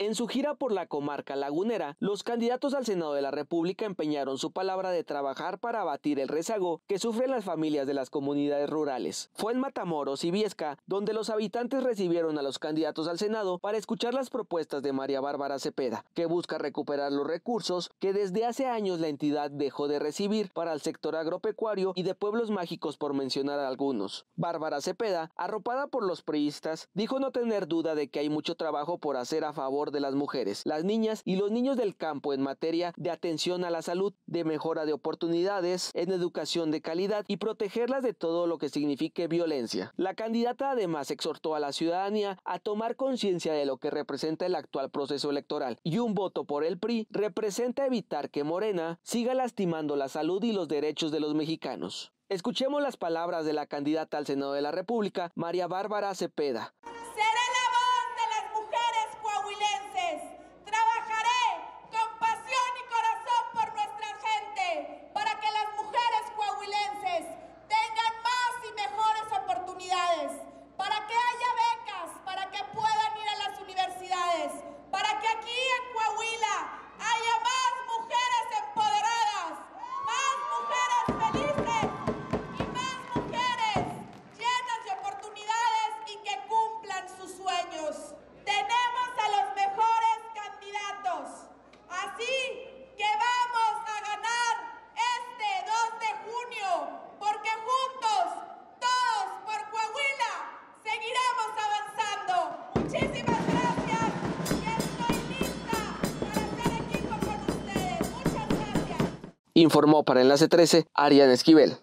En su gira por la comarca lagunera, los candidatos al Senado de la República empeñaron su palabra de trabajar para abatir el rezago que sufren las familias de las comunidades rurales. Fue en Matamoros y Viesca donde los habitantes recibieron a los candidatos al Senado para escuchar las propuestas de María Bárbara Cepeda, que busca recuperar los recursos que desde hace años la entidad dejó de recibir para el sector agropecuario y de pueblos mágicos por mencionar algunos. Bárbara Cepeda, arropada por los priistas, dijo no tener duda de que hay mucho trabajo por hacer a favor de las mujeres, las niñas y los niños del campo en materia de atención a la salud, de mejora de oportunidades, en educación de calidad y protegerlas de todo lo que signifique violencia. La candidata además exhortó a la ciudadanía a tomar conciencia de lo que representa el actual proceso electoral y un voto por el PRI representa evitar que Morena siga lastimando la salud y los derechos de los mexicanos. Escuchemos las palabras de la candidata al Senado de la República, María Bárbara Cepeda. informó para Enlace 13 Arián Esquivel.